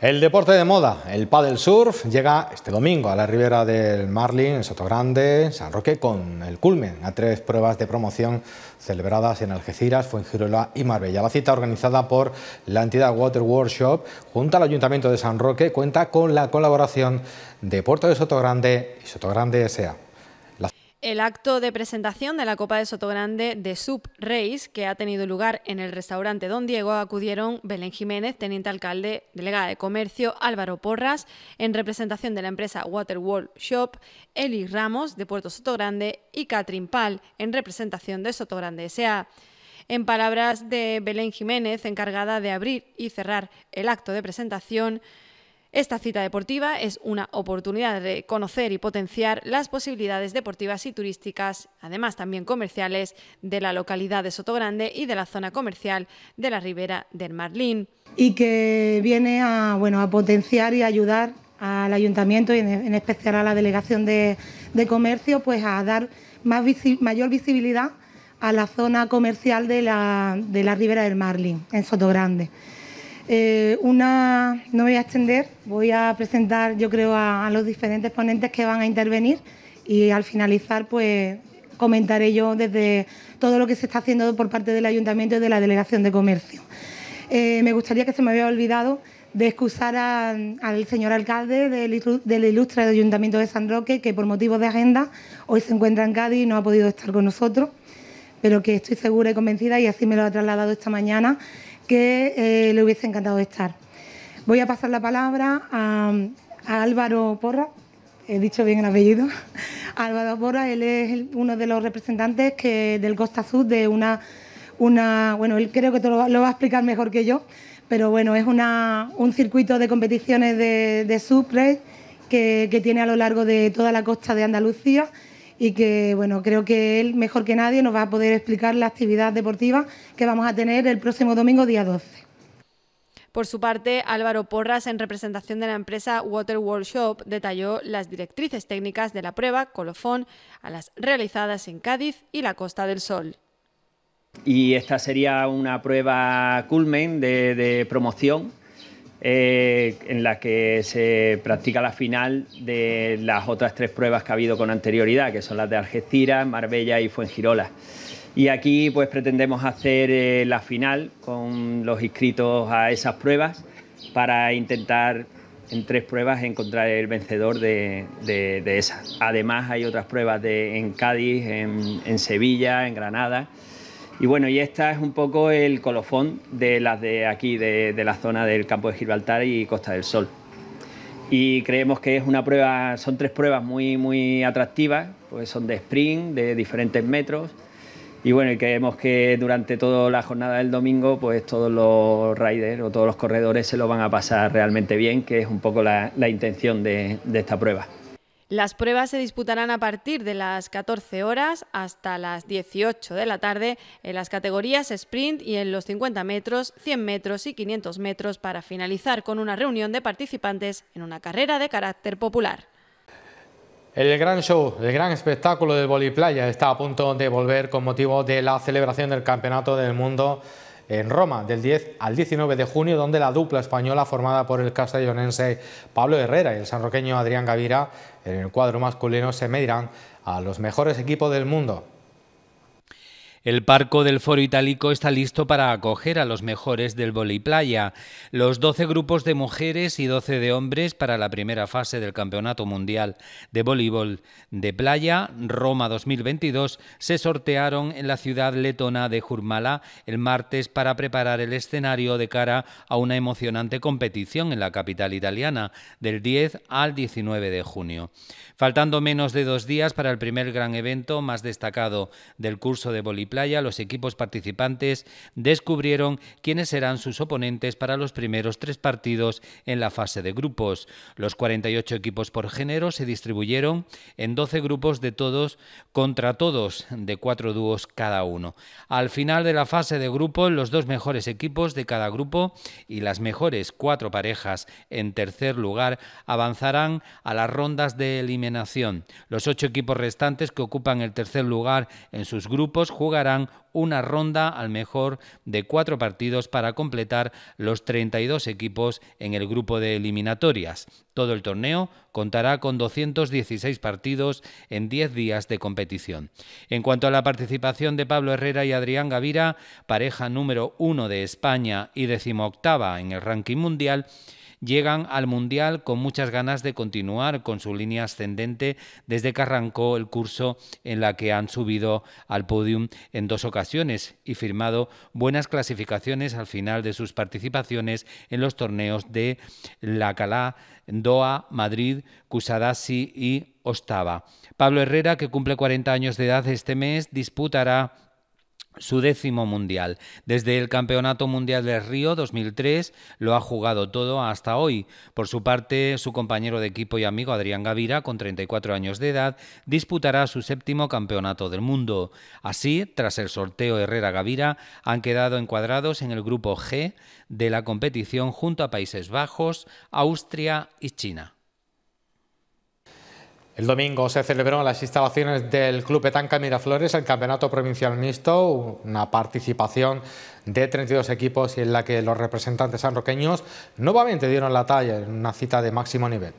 El deporte de moda, el paddle surf, llega este domingo a la ribera del Marlin, en Sotogrande, San Roque, con el culmen a tres pruebas de promoción celebradas en Algeciras, Fuengirola y Marbella. La cita organizada por la entidad Water Workshop junto al Ayuntamiento de San Roque cuenta con la colaboración de Puerto de Sotogrande y Sotogrande S.A. El acto de presentación de la Copa de Sotogrande de Sub Race, que ha tenido lugar en el restaurante Don Diego, acudieron Belén Jiménez, teniente alcalde, delegada de comercio, Álvaro Porras, en representación de la empresa Waterworld Shop, Eli Ramos, de Puerto Sotogrande, y Katrin Pal, en representación de Sotogrande S.A. En palabras de Belén Jiménez, encargada de abrir y cerrar el acto de presentación, esta cita deportiva es una oportunidad de conocer y potenciar las posibilidades deportivas y turísticas, además también comerciales, de la localidad de Sotogrande y de la zona comercial de la Ribera del Marlín. Y que viene a, potenciar y ayudar al ayuntamiento y en, especial a la delegación de, comercio pues a dar más mayor visibilidad a la zona comercial de la, de la Ribera del Marlín, en Sotogrande. Eh, una, no voy a extender, voy a presentar yo creo a, los diferentes ponentes que van a intervenir y al finalizar pues comentaré yo desde todo lo que se está haciendo por parte del Ayuntamiento y de la Delegación de Comercio. Eh, me gustaría que se me había olvidado de excusar al señor alcalde del, ilustre Ayuntamiento de San Roque, que por motivos de agenda hoy se encuentra en Cádiz y no ha podido estar con nosotros, pero que estoy segura y convencida, y así me lo ha trasladado esta mañana, que eh, le hubiese encantado estar. Voy a pasar la palabra a, Álvaro Porra, he dicho bien el apellido. Álvaro Porra, él es uno de los representantes que, del Costa Sur de una, una. Bueno, él creo que lo, va a explicar mejor que yo, pero bueno, es una, un circuito de competiciones de, de que tiene a lo largo de toda la costa de Andalucía y que bueno, creo que él mejor que nadie nos va a poder explicar la actividad deportiva que vamos a tener el próximo domingo día 12. Por su parte, Álvaro Porras, en representación de la empresa Water Workshop, detalló las directrices técnicas de la prueba colofón a las realizadas en Cádiz y la Costa del Sol. Y esta sería una prueba culmen de, de promoción eh, en la que se practica la final de las otras tres pruebas que ha habido con anterioridad, que son las de Algeciras, Marbella y Fuengirola. Y aquí pues pretendemos hacer eh, la final con los inscritos a esas pruebas para intentar en tres pruebas encontrar el vencedor de, esas. Además hay otras pruebas de, en Cádiz, en Sevilla, en Granada. Y bueno, y esta es un poco el colofón de las de aquí, de, la zona del campo de Gibraltar y Costa del Sol. Y creemos que es una prueba, son tres pruebas muy, muy atractivas, pues son de sprint, de diferentes metros. Y bueno, y creemos que durante toda la jornada del domingo, pues todos los riders o todos los corredores se lo van a pasar realmente bien, que es un poco la, intención de esta prueba. Las pruebas se disputarán a partir de las 14 horas hasta las 18 de la tarde en las categorías sprint y en los 50 metros, 100 metros y 500 metros para finalizar con una reunión de participantes en una carrera de carácter popular. El gran show, el gran espectáculo del voliplaya está a punto de volver con motivo de la celebración del Campeonato del Mundo en Roma, del 10 al 19 de junio, donde la dupla española formada por el castellonense Pablo Herrera y el sanroqueño Adrián Gavira en el cuadro masculino se medirán a los mejores equipos del mundo. El Parco del Foro Itálico está listo para acoger a los mejores del playa. Los 12 grupos de mujeres y 12 de hombres para la primera fase del Campeonato Mundial de Voleibol de Playa Roma 2022 se sortearon en la ciudad letona de Jurmala el martes para preparar el escenario de cara a una emocionante competición en la capital italiana del 10 al 19 de junio. Faltando menos de dos días para el primer gran evento más destacado del curso de voleibol playa, los equipos participantes descubrieron quiénes serán sus oponentes para los primeros tres partidos en la fase de grupos. Los 48 equipos por género se distribuyeron en 12 grupos de todos contra todos, de cuatro dúos cada uno. Al final de la fase de grupos, los dos mejores equipos de cada grupo y las mejores cuatro parejas en tercer lugar avanzarán a las rondas de eliminación. Los ocho equipos restantes que ocupan el tercer lugar en sus grupos juegan harán una ronda al mejor de cuatro partidos para completar los 32 equipos en el grupo de eliminatorias. Todo el torneo contará con 216 partidos en 10 días de competición. En cuanto a la participación de Pablo Herrera y Adrián Gavira, pareja número uno de España y decimoctava en el ranking mundial, llegan al Mundial con muchas ganas de continuar con su línea ascendente desde que arrancó el curso en la que han subido al podium en dos ocasiones y firmado buenas clasificaciones al final de sus participaciones en los torneos de La Calá, Doha, Madrid, Kusadasi y Ostava. Pablo Herrera, que cumple 40 años de edad este mes, disputará su décimo mundial. Desde el Campeonato Mundial de Río 2003 lo ha jugado todo hasta hoy. Por su parte, su compañero de equipo y amigo Adrián Gavira, con 34 años de edad, disputará su séptimo Campeonato del Mundo. Así, tras el sorteo Herrera-Gavira, han quedado encuadrados en el grupo G de la competición junto a Países Bajos, Austria y China. El domingo se celebró en las instalaciones del Club Petanca Miraflores el Campeonato Provincial Mixto, una participación de 32 equipos en la que los representantes sanroqueños nuevamente dieron la talla en una cita de máximo nivel.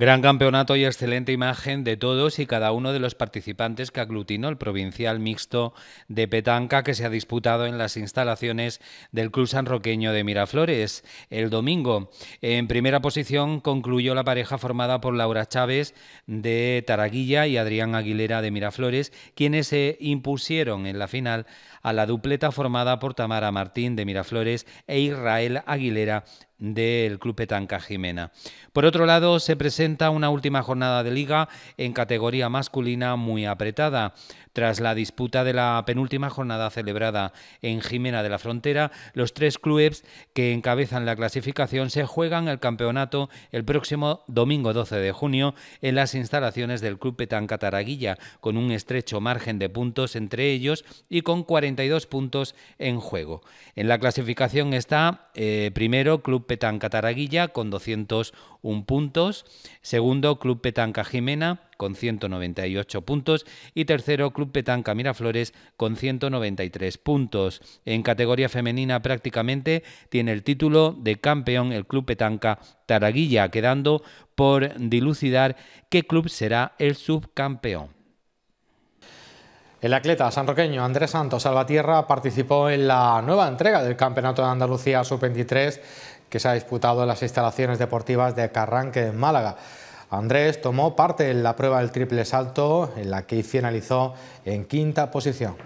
Gran campeonato y excelente imagen de todos y cada uno de los participantes que aglutinó el provincial mixto de petanca que se ha disputado en las instalaciones del Club Sanroqueño de Miraflores el domingo. En primera posición concluyó la pareja formada por Laura Chávez de Taraguilla y Adrián Aguilera de Miraflores, quienes se impusieron en la final a la dupleta formada por Tamara Martín de Miraflores e Israel Aguilera del Club Petanca Jimena. Por otro lado, se presenta una última jornada de liga en categoría masculina muy apretada. Tras la disputa de la penúltima jornada celebrada en Jimena de la Frontera, los tres clubes que encabezan la clasificación se juegan el campeonato el próximo domingo 12 de junio en las instalaciones del Club Petanca Taraguilla, con un estrecho margen de puntos entre ellos y con 42 puntos en juego. En la clasificación está eh, primero Club Petanca Taraguilla con 201 puntos, segundo Club Petanca Jimena con 198 puntos y tercero Club Petanca Miraflores con 193 puntos. En categoría femenina prácticamente tiene el título de campeón el Club Petanca Taraguilla, quedando por dilucidar qué club será el subcampeón. El atleta sanroqueño Andrés Santos Salvatierra participó en la nueva entrega del Campeonato de Andalucía Sub-23 que se ha disputado en las instalaciones deportivas de Carranque, en Málaga. Andrés tomó parte en la prueba del triple salto, en la que finalizó en quinta posición.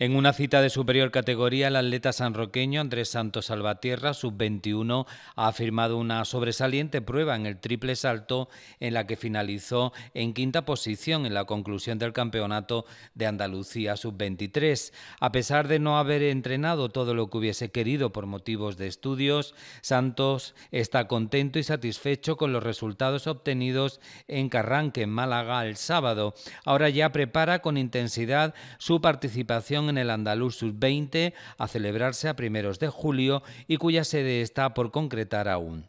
En una cita de superior categoría, el atleta sanroqueño Andrés Santos Salvatierra, sub-21, ha firmado una sobresaliente prueba en el triple salto en la que finalizó en quinta posición en la conclusión del campeonato de Andalucía sub-23. A pesar de no haber entrenado todo lo que hubiese querido por motivos de estudios, Santos está contento y satisfecho con los resultados obtenidos en Carranque, en Málaga, el sábado. Ahora ya prepara con intensidad su participación en el Andaluz Sub-20 a celebrarse a primeros de julio y cuya sede está por concretar aún.